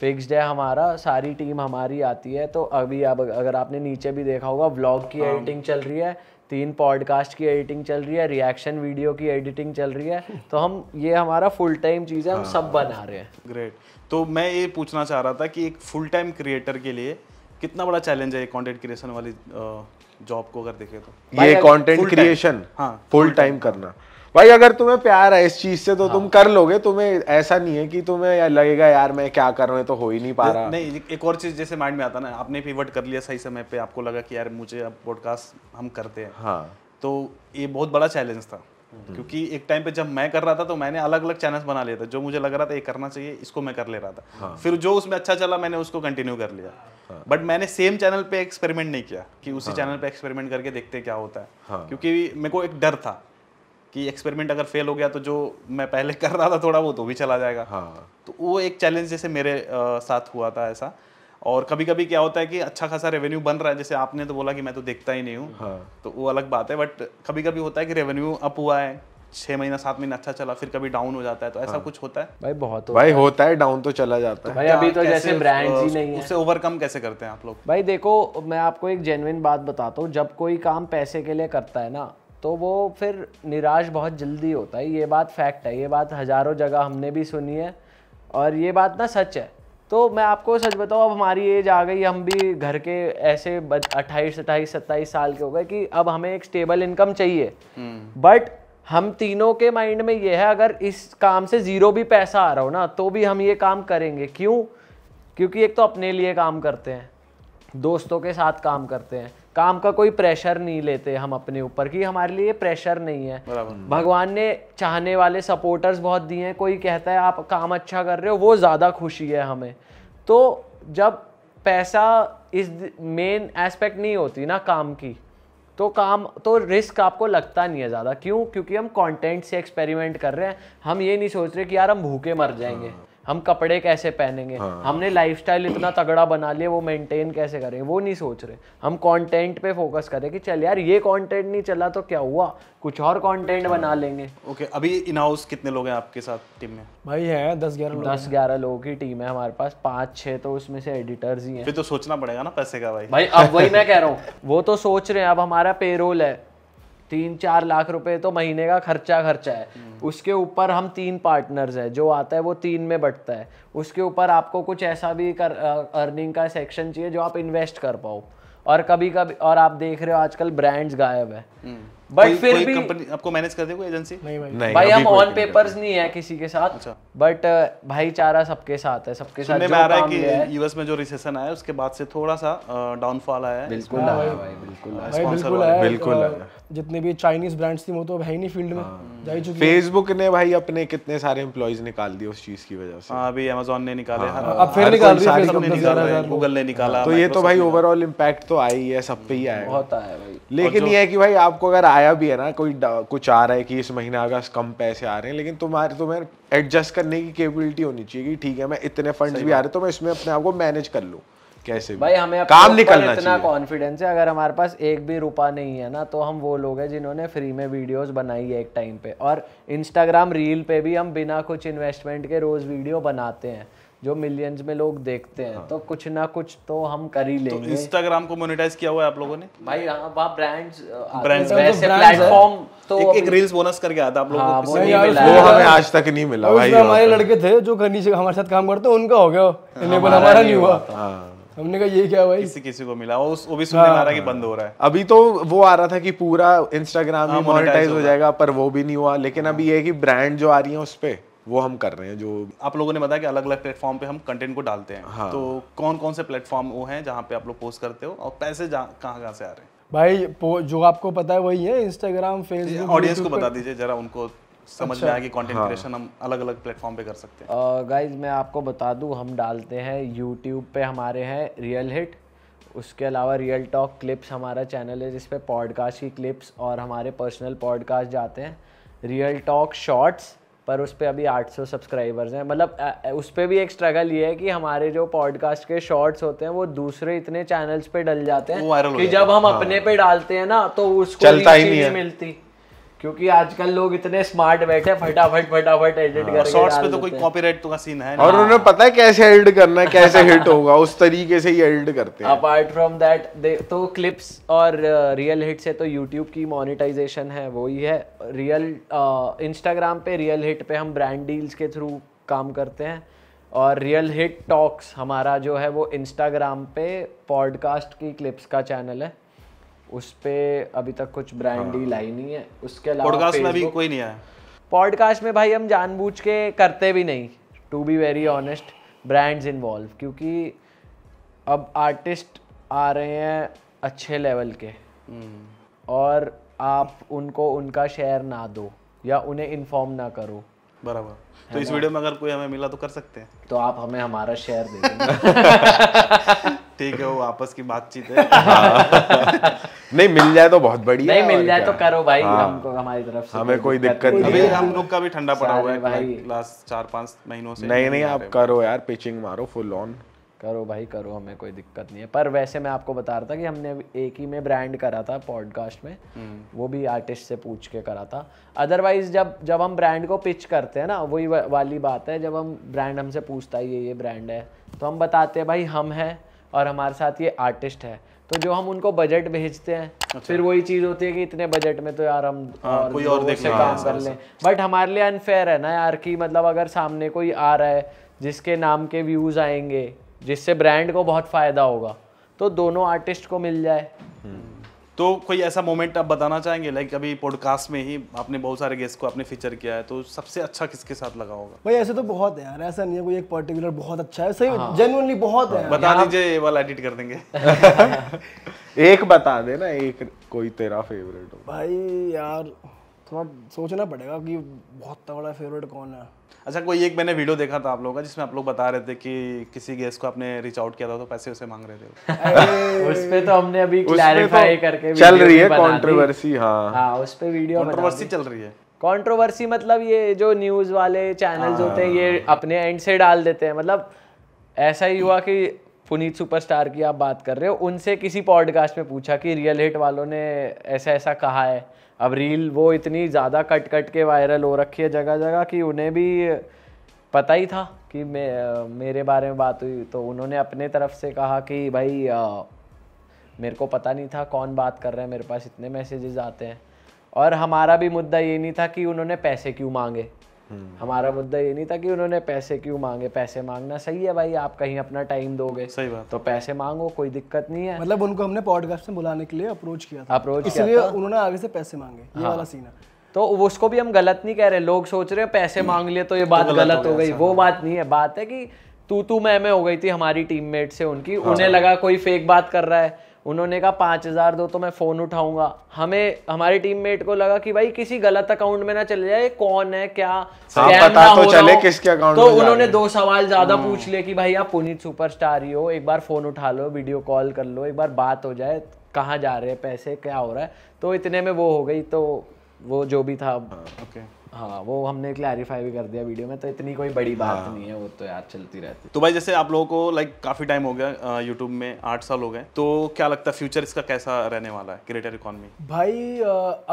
fixed है हमारा सारी टीम हमारी आती है तो अभी अब अगर आपने नीचे भी देखा होगा व्लॉग की एडिटिंग हाँ। चल रही है तीन पॉडकास्ट की एडिटिंग चल रही है रिएक्शन वीडियो की एडिटिंग चल रही है तो हम ये हमारा फुल टाइम चीज़ है हम हाँ। सब बना रहे हैं ग्रेट तो मैं ये पूछना चाह रहा था कि एक फुल टाइम क्रिएटर के लिए कितना बड़ा चैलेंज है कंटेंट क्रिएशन वाली जॉब को अगर देखे तो ये कंटेंट क्रिएशन हाँ फुल टाइम करना भाई अगर तुम्हें प्यार है इस चीज से तो हाँ। तुम कर लोगे तुम्हें ऐसा नहीं है कि तुम्हें लगेगा यार मैं क्या कर रहा हूँ तो हो ही नहीं पा रहा नहीं एक और चीज जैसे माइंड में आता ना आपने पिवट कर लिया सही समय पे आपको लगा कि यार मुझे अब पॉडकास्ट हम करते हैं हाँ तो ये बहुत बड़ा चैलेंज था हम्म। क्योंकि एक टाइम पे जब मैं कर रहा था तो मैंने अलग अलग चैनल्स बना लिया था जो मुझे लग रहा था ये करना चाहिए इसको मैं कर ले रहा था हाँ। फिर जो उसमें अच्छा चला मैंने उसको कंटिन्यू कर लिया हाँ। बट मैंने सेम चैनल पे एक्सपेरिमेंट नहीं किया कि उसी हाँ। चैनल पे एक्सपेरिमेंट करके देखते क्या होता है हाँ। क्योंकि मेरे को एक डर था कि एक्सपेरिमेंट अगर फेल हो गया तो जो मैं पहले कर रहा था थोड़ा वो तो भी चला जाएगा हाँ तो वो एक चैलेंज जैसे मेरे आ, साथ हुआ था ऐसा और कभी कभी क्या होता है कि अच्छा खासा रेवेन्यू बन रहा है जैसे आपने तो बोला कि मैं तो देखता ही नहीं हूँ हाँ। तो वो अलग बात है बट कभी कभी होता है कि रेवेन्यू अप हुआ है छः महीना सात महीना अच्छा चला फिर कभी डाउन हो जाता है तो ऐसा हाँ। कुछ होता है भाई बहुत होता भाई होता है डाउन तो चला जाता तो है भाई अभी तो जैसे ब्रांड ही नहीं है उसे ओवरकम कैसे करते हैं आप लोग भाई देखो मैं आपको एक जेनविन बात बताता हूँ जब कोई काम पैसे के लिए करता है ना तो वो फिर निराश बहुत जल्दी होता है ये बात फैक्ट है ये बात हज़ारों जगह हमने भी सुनी है और ये बात ना सच है तो मैं आपको सच बताऊँ अब हमारी एज आ गई हम भी घर के ऐसे अट्ठाईस अट्ठाईस सत्ताईस साल के हो गए कि अब हमें एक स्टेबल इनकम चाहिए बट हम्म। हम तीनों के माइंड में ये है अगर इस काम से ज़ीरो भी पैसा आ रहा हो ना तो भी हम ये काम करेंगे क्यों क्योंकि एक तो अपने लिए काम करते हैं दोस्तों के साथ काम करते हैं काम का कोई प्रेशर नहीं लेते हम अपने ऊपर कि हमारे लिए प्रेशर नहीं है हम्म। भगवान ने चाहने वाले सपोर्टर्स बहुत दिए हैं कोई कहता है आप काम अच्छा कर रहे हो वो ज़्यादा खुशी है हमें तो जब पैसा इस मेन एस्पेक्ट नहीं होती ना काम की तो काम तो रिस्क आपको लगता नहीं है ज़्यादा क्यों क्योंकि हम कंटेंट से एक्सपेरिमेंट कर रहे हैं हम ये नहीं सोच रहे कि यार हम भूखे मर जाएंगे हाँ। हम कपड़े कैसे पहनेंगे हाँ। हमने लाइफ इतना तगड़ा बना लिया वो मेंटेन कैसे करें वो नहीं सोच रहे हम कंटेंट पे फोकस करें कि चल यार ये कंटेंट नहीं चला तो क्या हुआ कुछ और कंटेंट हाँ। बना लेंगे ओके अभी इन हाउस कितने लोग हैं आपके साथ टीम में भाई है दस ग्यारह दस ग्यारह लोगों की टीम है हमारे पास पाँच छह तो उसमें से एडिटर्स ही हैं फिर तो सोचना पड़ेगा ना पैसे का भाई भाई अब वही मैं कह रहा हूँ वो तो सोच रहे हैं अब हमारा पेरोल है तीन चार लाख रुपए तो महीने का खर्चा खर्चा है उसके ऊपर हम तीन पार्टनर्स है जो आता है वो तीन में बटता है उसके ऊपर आपको कुछ ऐसा भी कर अर्निंग का सेक्शन चाहिए जो आप इन्वेस्ट कर पाओ और कभी कभी और आप देख रहे हो आजकल ब्रांड्स गायब है बट हम्म। फिर भी कंपनी आपको मैनेज कर देगी एजेंसी नहीं भाई, नहीं, भाई हम ऑन पेपर्स नहीं है किसी के साथ अच्छा। बट भाईचारा सबके साथ है सबके साथ रहा है कि यूएस में जो रिसेशन आया उसके बाद से थोड़ा सा डाउनफॉल आया है बिल्कुल आया हाँ। भाई बिल्कुल बिल्कुल जितने भी चाइनीज ब्रांड्स थी वो तो है ही नहीं फील्ड में हाँ। जा ही चुकी फेसबुक ने भाई अपने कितने सारे एम्प्लॉयज निकाल दिए उस चीज की वजह से हाँ अभी अमेजोन ने निकाले हाँ। अब फिर निकाल रही है फेसबुक ने गूगल ने निकाला तो ये तो भाई ओवरऑल इम्पैक्ट तो आई है सब पे ही आया बहुत आया भाई लेकिन ये है कि भाई आपको अगर आया भी है ना कोई कुछ आ रहा है कि इस महीना अगस्त कम पैसे आ रहे हैं लेकिन तुम्हारे तुम्हें एडजस्ट करने की कैपेबिलिटी होनी चाहिए कि ठीक है मैं इतने फंड्स भी आ रहे तो मैं इसमें अपने आप को मैनेज कर लूँ कैसे भाई हमें काम निकलना इतना कॉन्फिडेंस है अगर हमारे पास एक भी रुपा नहीं है ना तो हम वो लोग हैं जिन्होंने फ्री में वीडियोस बनाई है एक टाइम पे और इंस्टाग्राम रील पे भी हम बिना कुछ इन्वेस्टमेंट के रोज वीडियो बनाते हैं जो मिलियंस में लोग देखते हैं हाँ। तो कुछ ना कुछ तो हम कर ही तो लेंगे तो इंस्टाग्राम को मोनेटाइज किया हुआ है आप लोगों ने भाई हाँ ब्रांड्स ब्रांड्स वैसे प्लेटफॉर्म तो एक, एक रील्स बोनस करके आता आप लोगों हाँ, को वो हमें हाँ। आज तक नहीं मिला भाई हमारे लड़के थे जो हमारे साथ काम करते उनका हो गया हाँ, हमारा नहीं हुआ हमने कहा ये क्या भाई किसी किसी को मिला उस वो भी सुनने आ रहा कि हाँ। बंद हो रहा है अभी तो वो आ रहा था कि पूरा इंस्टाग्राम ही मोनेटाइज हाँ, हो जाएगा पर वो भी नहीं हुआ लेकिन हाँ। अभी ये है कि ब्रांड जो आ रही है उस पर वो हम कर रहे हैं जो आप लोगों ने बताया कि अलग अलग प्लेटफॉर्म पे हम कंटेंट को डालते हैं हाँ। तो कौन कौन से प्लेटफॉर्म वो हैं जहाँ पे आप लोग पोस्ट करते हो और पैसे कहाँ कहाँ से आ रहे हैं भाई जो आपको पता है वही है इंस्टाग्राम फेसबुक ऑडियंस को बता दीजिए जरा उनको समझ अच्छा। में आ गया कंटेंट क्रिएशन हम अलग अलग प्लेटफॉर्म पे कर सकते हैं गाइज मैं आपको बता दूँ हम डालते हैं यूट्यूब पे हमारे हैं रियल हिट उसके अलावा रियल टॉक क्लिप्स हमारा चैनल है जिसपे पॉडकास्ट की क्लिप्स और हमारे पर्सनल पॉडकास्ट जाते हैं रियल टॉक शॉर्ट्स पर उस पर अभी 800 सब्सक्राइबर्स हैं मतलब उस पर भी एक स्ट्रगल ये है कि हमारे जो पॉडकास्ट के शॉर्ट्स होते हैं वो दूसरे इतने चैनल्स पे डल जाते हैं कि जब हम हाँ। अपने पे डालते हैं ना तो उसको चलता ही नहीं मिलती क्योंकि आजकल लोग इतने स्मार्ट बैठे फटाफट फटाफट एडिट कर शॉर्ट्स पे तो कोई कॉपीराइट का सीन है और उन्हें पता है कैसे एडिट करना है कैसे हिट होगा उस तरीके से ही एडिट करते हैं अपार्ट फ्रॉम दैट तो क्लिप्स और रियल uh, हिट से तो यूट्यूब की मोनिटाइजेशन है वो ही है रियल इंस्टाग्राम uh, पे रियल हिट पे हम ब्रांड डील्स के थ्रू काम करते हैं और रियल हिट टॉक्स हमारा जो है वो इंस्टाग्राम पे पॉडकास्ट की क्लिप्स का चैनल है उस पर अभी तक कुछ ब्रांड डील आई नहीं है उसके अलावा पॉडकास्ट में भी कोई नहीं आया पॉडकास्ट में भाई हम जानबूझ के करते भी नहीं to be very honest brands involve क्योंकि अब आर्टिस्ट आ रहे हैं अच्छे लेवल के हम्म। और आप उनको उनका शेयर ना दो या उन्हें इन्फॉर्म ना करो बराबर तो इस वीडियो में अगर कोई हमें मिला तो कर सकते हैं तो आप हमें हमारा शेयर दे ठीक है वो आपस की बातचीत है हाँ। नहीं मिल जाए तो बहुत बढ़िया नहीं मिल जाए तो करो भाई हाँ, हमको हमारी तरफ से हमें कोई दिक्कत नहीं अभी हम लोग का भी ठंडा पड़ा हुआ है भाई लास्ट चार पांच महीनों से नहीं नहीं आप करो यार पिचिंग मारो फुल ऑन करो भाई करो हमें कोई दिक्कत नहीं है पर वैसे मैं आपको बता रहा था कि हमने एक ही में ब्रांड करा था पॉडकास्ट में हम्म। वो भी आर्टिस्ट से पूछ के करा था अदरवाइज जब जब हम ब्रांड को पिच करते हैं ना वही वाली बात है जब हम ब्रांड हमसे पूछता है ये ये ब्रांड है तो हम बताते हैं भाई हम हैं और हमारे साथ ये आर्टिस्ट है तो जो हम उनको बजट भेजते हैं अच्छा। फिर वही चीज़ होती है कि इतने बजट में तो यार हम आ, हाँ, और कोई और देख काम कर लें बट हमारे लिए अनफेयर है ना यार कि मतलब अगर सामने कोई आ रहा है जिसके नाम के व्यूज़ आएंगे जिससे ब्रांड को बहुत फ़ायदा होगा तो दोनों आर्टिस्ट को मिल जाए हम्म। तो कोई ऐसा मोमेंट आप बताना चाहेंगे लाइक अभी पॉडकास्ट में ही आपने बहुत सारे गेस्ट को आपने फीचर किया है तो सबसे अच्छा किसके साथ लगा होगा भाई ऐसे तो बहुत है यार ऐसा नहीं है कोई एक पर्टिकुलर बहुत अच्छा है सही जेनुअनली हाँ। बहुत है बता दीजिए ये वाला एडिट कर देंगे एक बता देना एक कोई तेरा फेवरेट हो भाई यार थोड़ा सोचना पड़ेगा कि बहुत तगड़ा फेवरेट कौन है अच्छा कोई एक मैंने वीडियो देखा था आप लोगों का जिसमें आप लोग बता रहे थे कि किसी गेस्ट को आपने रीच आउट किया था तो पैसे उसे मांग रहे थे उस पे तो हमने अभी क्लैरिफाई तो करके हाँ। हाँ, चल रही है कंट्रोवर्सी हाँ हाँ उस पे वीडियो कंट्रोवर्सी चल रही है कंट्रोवर्सी मतलब ये जो न्यूज़ वाले चैनल हाँ। होते हैं ये अपने एंड से डाल देते हैं मतलब ऐसा ही हुआ कि पुनीत सुपरस्टार की आप बात कर रहे हो उनसे किसी पॉडकास्ट में पूछा कि रियल हिट वालों ने ऐसा ऐसा कहा है अब रील वो इतनी ज़्यादा कट कट के वायरल हो रखी है जगह जगह कि उन्हें भी पता ही था कि मे मेरे बारे में बात हुई तो उन्होंने अपने तरफ से कहा कि भाई आ, मेरे को पता नहीं था कौन बात कर रहे हैं मेरे पास इतने मैसेजेस आते हैं और हमारा भी मुद्दा ये नहीं था कि उन्होंने पैसे क्यों मांगे हम्म। हमारा मुद्दा ये नहीं था कि उन्होंने पैसे क्यों मांगे पैसे मांगना सही है भाई आप कहीं अपना टाइम दोगे सही बात तो पैसे मांगो कोई दिक्कत नहीं है मतलब उनको हमने पॉडकास्ट में बुलाने के लिए अप्रोच किया था अप्रोच इसलिए उन्होंने आगे से पैसे मांगे ये हाँ। वाला सीन है तो उसको भी हम गलत नहीं कह रहे लोग सोच रहे पैसे मांग लिए तो ये तो बात गलत हो गई वो बात नहीं है बात है कि तू तू मैं मैं हो गई थी हमारी टीममेट से उनकी हाँ। उन्हें लगा कोई फेक बात कर रहा है उन्होंने कहा पाँच हज़ार दो तो मैं फ़ोन उठाऊंगा हमें हमारे टीममेट को लगा कि भाई किसी गलत अकाउंट में ना चले जाए कौन है क्या हाँ, पता तो चले किसके अकाउंट तो उन्होंने दो सवाल ज़्यादा हम्म। पूछ लिए कि भाई आप पुनीत सुपरस्टार ही हो एक बार फ़ोन उठा लो वीडियो कॉल कर लो एक बार बात हो जाए कहाँ जा रहे हैं पैसे क्या हो रहा है तो इतने में वो हो गई तो वो जो भी था ओके हाँ, हाँ वो हमने क्लैरिफाई भी कर दिया वीडियो में तो इतनी कोई बड़ी बात हाँ। नहीं है वो तो यार चलती रहती है तो भाई जैसे आप लोगों को लाइक काफ़ी टाइम हो गया यूट्यूब में आठ साल हो गए तो क्या लगता है फ्यूचर इसका कैसा रहने वाला है क्रिएटर इकोनॉमी भाई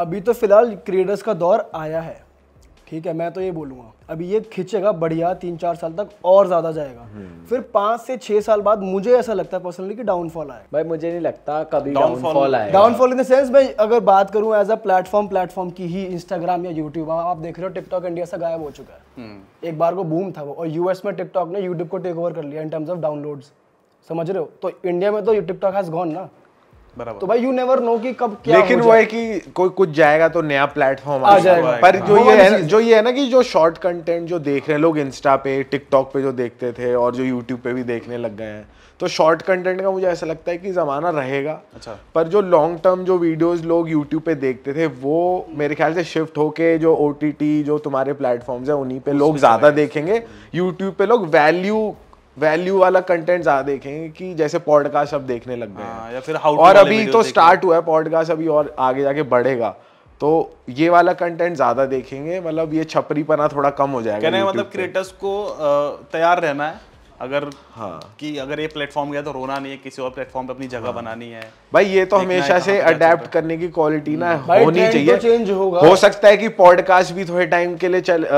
अभी तो फिलहाल क्रिएटर्स का दौर आया है ठीक है मैं तो ये बोलूंगा अभी ये खींचेगा बढ़िया तीन चार साल तक और ज़्यादा जाएगा हम्म। फिर पांच से छह साल बाद मुझे ऐसा लगता है पर्सनली कि डाउनफॉल आए भाई मुझे नहीं लगता कभी डाउनफॉल आए डाउनफॉल इन द सेंस भाई अगर बात करूं एज अ प्लेटफॉर्म प्लेटफॉर्म की ही इंस्टाग्राम या यूट्यूब आप देख रहे हो टिकटॉक इंडिया से गायब हो चुका है हम्म। एक बार को बूम था वो और यूएस में टिकटॉक ने यूट्यूब को टेक ओवर कर लिया इन टर्म्स ऑफ डाउनलोड समझ रहे हो तो इंडिया में तो टिकटॉक हैज गॉन ना बराबर तो भाई यू नेवर नो कि कब क्या लेकिन वो है कि कोई कुछ जाएगा तो नया प्लेटफॉर्म आ जाएगा पर जो ये है जो ये है ना कि जो शॉर्ट कंटेंट जो देख रहे हैं लोग इंस्टा पे टिकटॉक पे जो देखते थे और जो यूट्यूब पे भी देखने लग गए हैं तो शॉर्ट कंटेंट का मुझे ऐसा लगता है कि ज़माना रहेगा अच्छा पर जो लॉन्ग टर्म जो वीडियोस लोग यूट्यूब पे देखते थे वो मेरे ख्याल से शिफ्ट होके जो ओ जो तुम्हारे प्लेटफॉर्म्स हैं उन्हीं पे लोग ज़्यादा देखेंगे यूट्यूब पे लोग वैल्यू वैल्यू वाला कंटेंट ज्यादा देखेंगे कि जैसे पॉडकास्ट अब देखने लग गए हाँ, हैं या फिर हाउ और अभी तो स्टार्ट हुआ है पॉडकास्ट अभी और आगे जाके बढ़ेगा तो ये वाला कंटेंट ज्यादा देखेंगे मतलब ये छपरी पना थोड़ा कम हो जाएगा मतलब क्रिएटर्स को तैयार रहना है अगर हाँ कि अगर ये प्लेटफॉर्म गया तो रोना नहीं है किसी और प्लेटफॉर्म पे अपनी जगह हाँ। बनानी है भाई ये तो हमेशा से अडेप्ट करने की क्वालिटी ना हम्म। होनी चाहिए तो चेंज होगा हो सकता है कि पॉडकास्ट भी थोड़े टाइम के लिए चले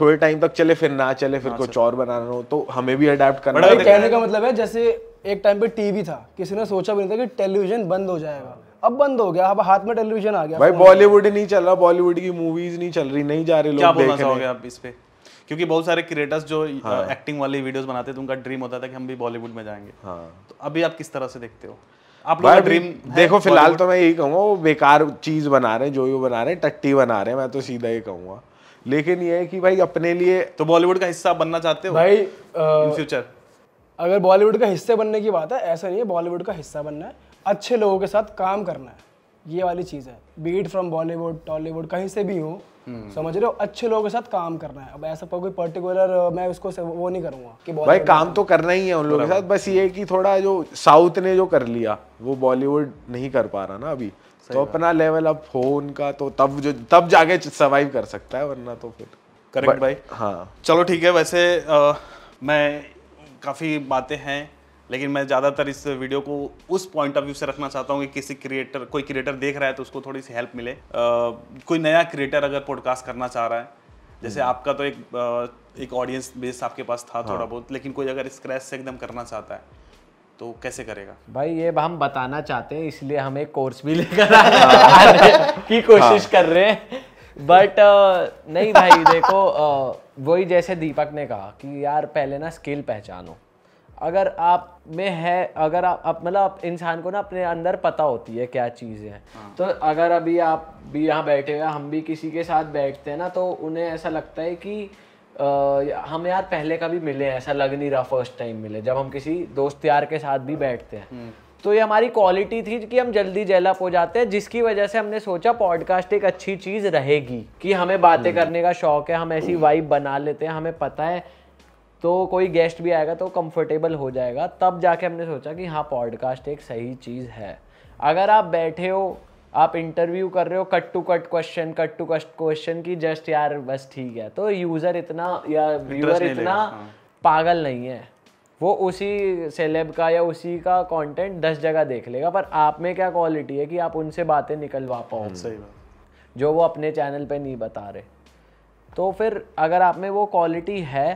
थोड़े टाइम तक चले फिर ना चले फिर हाँ, कुछ और बनाना हो तो हमें भी अडेप्ट करना कहने का मतलब है जैसे एक टाइम पे टीवी था किसी ने सोचा भी नहीं था कि टेलीविजन बंद हो जाएगा अब बंद हो गया अब हाथ में टेलीविजन आ गया भाई बॉलीवुड नहीं चल रहा बॉलीवुड की मूवीज नहीं चल रही नहीं जा रहे लोग क्या बोलना हो आप इस पे क्योंकि बहुत सारे क्रिएटर्स जो हाँ। एक्टिंग वाली वीडियोस बनाते थे तो उनका ड्रीम होता था कि हम भी बॉलीवुड में जाएंगे हाँ। तो अभी आप किस तरह से देखते हो आप लोग ड्रीम देखो फिलहाल तो मैं यही कहूँगा वो बेकार चीज बना रहे हैं जो भी बना रहे हैं टट्टी बना रहे हैं मैं तो सीधा ही कहूँगा लेकिन ये है कि भाई अपने लिए तो बॉलीवुड का हिस्सा बनना चाहते हो भाई इन फ्यूचर अगर बॉलीवुड का हिस्से बनने की बात है ऐसा नहीं है बॉलीवुड का हिस्सा बनना है अच्छे लोगों के साथ काम करना है ये वाली चीज़ है बीट फ्रॉम बॉलीवुड टॉलीवुड कहीं से भी हो हम्म। समझ रहे हो अच्छे लोगों के साथ काम करना है अब ऐसा कोई पर्टिकुलर मैं उसको वो नहीं करूंगा कि भाई काम तो करना ही है उन लोगों के साथ बस ये कि थोड़ा जो साउथ ने जो कर लिया वो बॉलीवुड नहीं कर पा रहा ना अभी तो अपना लेवल अप हो उनका तो तब जो तब जाके सर्वाइव कर सकता है वरना तो फिर करेक्ट भाई हाँ चलो ठीक है वैसे आ, मैं काफ़ी बातें हैं लेकिन मैं ज़्यादातर इस वीडियो को उस पॉइंट ऑफ व्यू से रखना चाहता हूँ कि किसी क्रिएटर कोई क्रिएटर देख रहा है तो उसको थोड़ी सी हेल्प मिले आ, कोई नया क्रिएटर अगर पॉडकास्ट करना चाह रहा है जैसे हम्म। आपका तो एक एक ऑडियंस बेस आपके पास था हाँ। थोड़ा बहुत लेकिन कोई अगर स्क्रैच से एकदम करना चाहता है तो कैसे करेगा भाई ये हम बताना चाहते हैं इसलिए हम एक कोर्स भी लेकर हाँ। की हाँ। कोशिश कर रहे हैं बट नहीं भाई देखो वही जैसे दीपक ने कहा कि यार पहले ना स्किल पहचानो अगर आप में है अगर आप, आप मतलब इंसान को ना अपने अंदर पता होती है क्या चीज़ें हैं हाँ। तो अगर अभी आप भी यहाँ बैठे हुए हम भी किसी के साथ बैठते हैं ना तो उन्हें ऐसा लगता है कि आ, हम यार पहले कभी मिले ऐसा लग नहीं रहा फर्स्ट टाइम मिले जब हम किसी दोस्त यार के साथ भी बैठते हैं हम्म। तो ये हमारी क्वालिटी थी कि हम जल्दी जेलअप हो जाते हैं जिसकी वजह से हमने सोचा पॉडकास्ट एक अच्छी चीज़ रहेगी कि हमें बातें हम्म। करने का शौक है हम ऐसी वाइब हम्म। बना लेते हैं हमें पता है तो कोई गेस्ट भी आएगा तो कंफर्टेबल हो जाएगा तब जाके हमने सोचा कि हाँ पॉडकास्ट एक सही चीज़ है अगर आप बैठे हो आप इंटरव्यू कर रहे हो cut to cut question cut to cut question की जस्ट यार बस ठीक है तो यूज़र इतना या व्यूअर इतना हाँ। पागल नहीं है वो उसी सेलेब का या उसी का कंटेंट दस जगह देख लेगा पर आप में क्या क्वालिटी है कि आप उनसे बातें निकलवा पाओ हाँ, जो वो अपने चैनल पे नहीं बता रहे तो फिर अगर आप में वो क्वालिटी है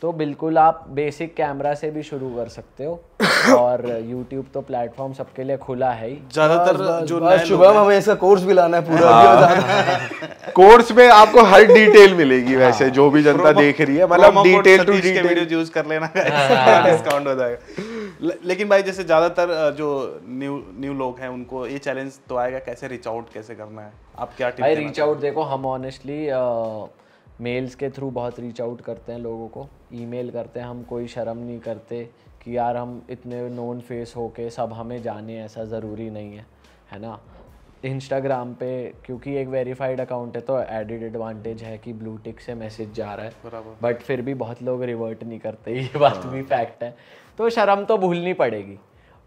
तो बिल्कुल आप बेसिक कैमरा से भी शुरू कर सकते हो और YouTube तो प्लेटफॉर्म सबके लिए खुला है ही ज्यादातर जो शुभम हमें इसका कोर्स भी लाना है पूरा हाँ। हाँ। कोर्स में आपको हर डिटेल मिलेगी हाँ। वैसे हाँ। जो भी जनता देख रही है मतलब डिटेल टू डिटेल यूज कर लेना हाँ। डिस्काउंट हो जाएगा लेकिन भाई जैसे ज्यादातर जो न्यू न्यू लोग हैं उनको ये चैलेंज तो आएगा कैसे रीच आउट कैसे करना है आप क्या भाई रीच आउट देखो हम ऑनेस्टली मेल्स के थ्रू बहुत रीच आउट करते हैं लोगों को ईमेल करते हैं हम कोई शर्म नहीं करते कि यार हम इतने नोन फेस हो के सब हमें जाने ऐसा ज़रूरी नहीं है है ना इंस्टाग्राम पे क्योंकि एक वेरीफाइड अकाउंट है तो एडिड एडवांटेज है कि ब्लू टिक से मैसेज जा रहा है बट फिर भी बहुत लोग रिवर्ट नहीं करते ये बात हाँ। भी फैक्ट है तो शर्म तो भूलनी पड़ेगी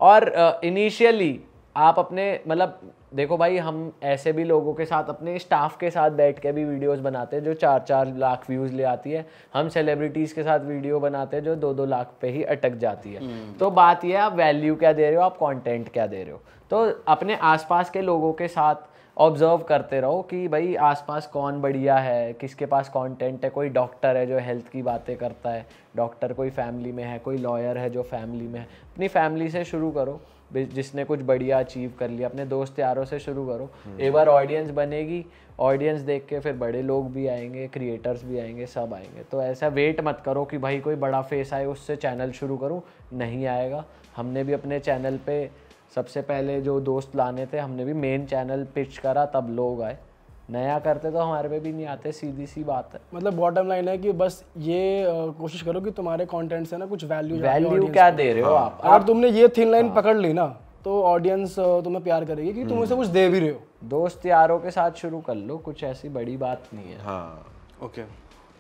और इनिशियली uh, आप अपने मतलब देखो भाई हम ऐसे भी लोगों के साथ अपने स्टाफ के साथ बैठ के भी वीडियोस बनाते हैं जो चार चार लाख व्यूज़ ले आती है हम सेलिब्रिटीज़ के साथ वीडियो बनाते हैं जो दो दो लाख पे ही अटक जाती है हम्म। तो बात यह है आप वैल्यू क्या दे रहे हो आप कंटेंट क्या दे रहे हो तो अपने आसपास के लोगों के साथ ऑब्जर्व करते रहो कि भाई आसपास कौन बढ़िया है किसके पास कंटेंट है कोई डॉक्टर है जो हेल्थ की बातें करता है डॉक्टर कोई फैमिली में है कोई लॉयर है जो फैमिली में है अपनी फैमिली से शुरू करो जिसने कुछ बढ़िया अचीव कर लिया अपने दोस्त यारों से शुरू करो हम्म। एक बार ऑडियंस बनेगी ऑडियंस देख के फिर बड़े लोग भी आएंगे क्रिएटर्स भी आएंगे सब आएंगे तो ऐसा वेट मत करो कि भाई कोई बड़ा फेस आए उससे चैनल शुरू करूँ नहीं आएगा हमने भी अपने चैनल पे सबसे पहले जो दोस्त लाने थे हमने भी मेन चैनल पिच करा तब लोग आए नया करते तो हमारे पे भी नहीं आते सीधी सी बात है मतलब बॉटम लाइन है कि बस ये कोशिश करो कि तुम्हारे कंटेंट से ना कुछ वैल्यू वैल्यू क्या दे रहे हो हाँ। आप अगर तुमने ये थिन लाइन हाँ। पकड़ ली ना तो ऑडियंस तुम्हें प्यार करेगी कि तुम हम्म। उसे कुछ दे भी रहे हो दोस्त यारों के साथ शुरू कर लो कुछ ऐसी बड़ी बात नहीं है हाँ ओके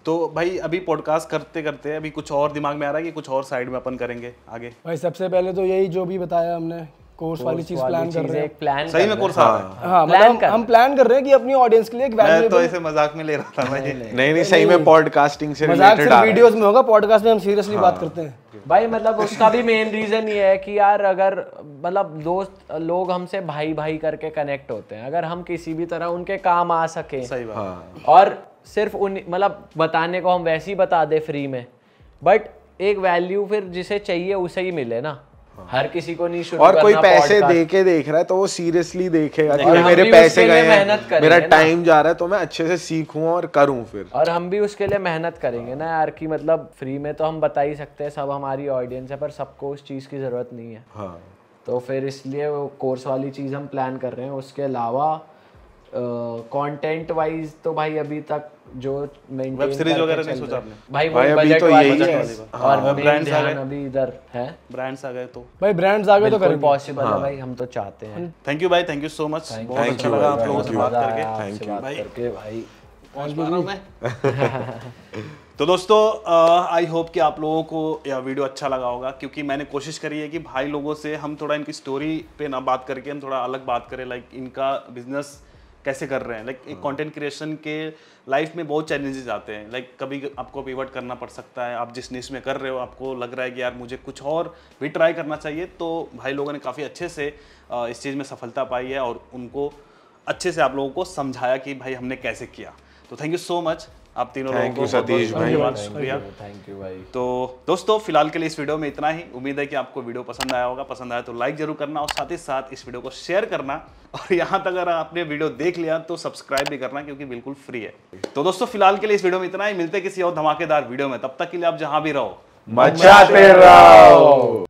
तो भाई अभी पॉडकास्ट करते करते अभी कुछ और दिमाग में आ रहा है कि कुछ और साइड में अपन करेंगे आगे भाई सबसे पहले तो यही जो भी बताया हमने कोर्स वाली चीज प्लान हाँ। हाँ, मतलब कर रहे हैं प्लान सही में कोर्स आ रहा है हां मतलब हम प्लान कर रहे हैं कि अपनी ऑडियंस के लिए एक वैल्यूएबल मैं तो ऐसे मजाक में ले रहा था मैं नहीं नहीं सही में पॉडकास्टिंग से रिलेटेड मजाक सिर्फ वीडियोस में होगा पॉडकास्ट में हम सीरियसली हाँ। बात करते हैं भाई मतलब उसका भी मेन रीजन ये है कि यार अगर मतलब दोस्त लोग हमसे भाई भाई करके कनेक्ट होते हैं अगर हम किसी भी तरह उनके काम आ सके सही बात और सिर्फ उन मतलब बताने को हम वैसे ही बता दे फ्री में बट एक वैल्यू फिर जिसे चाहिए उसे ही मिले ना हाँ। हर किसी को नहीं शुरू और कोई पैसे दे के देख रहा है तो वो सीरियसली देखेगा कि मेरे पैसे गए हैं मेरा टाइम जा रहा है तो मैं अच्छे से सीखूं और करूं फिर और हम भी उसके लिए मेहनत करेंगे ना यार कि मतलब फ्री में तो हम बता ही सकते हैं सब हमारी ऑडियंस है पर सबको उस चीज़ की ज़रूरत नहीं है हाँ। तो फिर इसलिए वो कोर्स वाली चीज़ हम प्लान कर रहे हैं उसके अलावा कंटेंट वाइज तो भाई अभी तक जो वेब सीरीज वगैरह नहीं सोचा आपने भाई, भाई अभी तो यही है हाँ, और ब्रांड्स आ गए अभी इधर है ब्रांड्स आ गए तो भाई ब्रांड्स आ गए तो पॉसिबल है हाँ। भाई हम तो चाहते हैं थैंक यू भाई थैंक यू सो मच बहुत अच्छा लगा आप लोगों से बात करके थैंक यू भाई तो दोस्तों आई होप कि आप लोगों को यह वीडियो अच्छा लगा होगा क्योंकि मैंने कोशिश करी है कि भाई लोगों से हम थोड़ा इनकी स्टोरी पे ना बात करके हम थोड़ा अलग बात करें लाइक इनका बिजनेस कैसे कर रहे हैं लाइक एक कंटेंट हाँ। क्रिएशन के लाइफ में बहुत चैलेंजेस आते हैं लाइक like, कभी आपको पिवट करना पड़ सकता है आप जिस निस में कर रहे हो आपको लग रहा है कि यार मुझे कुछ और भी ट्राई करना चाहिए तो भाई लोगों ने काफ़ी अच्छे से इस चीज़ में सफलता पाई है और उनको अच्छे से आप लोगों को समझाया कि भाई हमने कैसे किया तो थैंक यू सो मच आप तीनों लोगों को सतीश भाई शुक्रिया थैंक यू भाई तो दोस्तों फिलहाल के लिए इस वीडियो में इतना ही उम्मीद है कि आपको वीडियो पसंद आया होगा पसंद आया तो लाइक जरूर करना और साथ ही साथ इस वीडियो को शेयर करना और यहाँ तक अगर आपने वीडियो देख लिया तो सब्सक्राइब भी करना क्योंकि बिल्कुल फ्री है तो दोस्तों फिलहाल के लिए इस वीडियो में इतना ही मिलते किसी और धमाकेदार वीडियो में तब तक के लिए आप जहाँ भी रहो मचाते रहो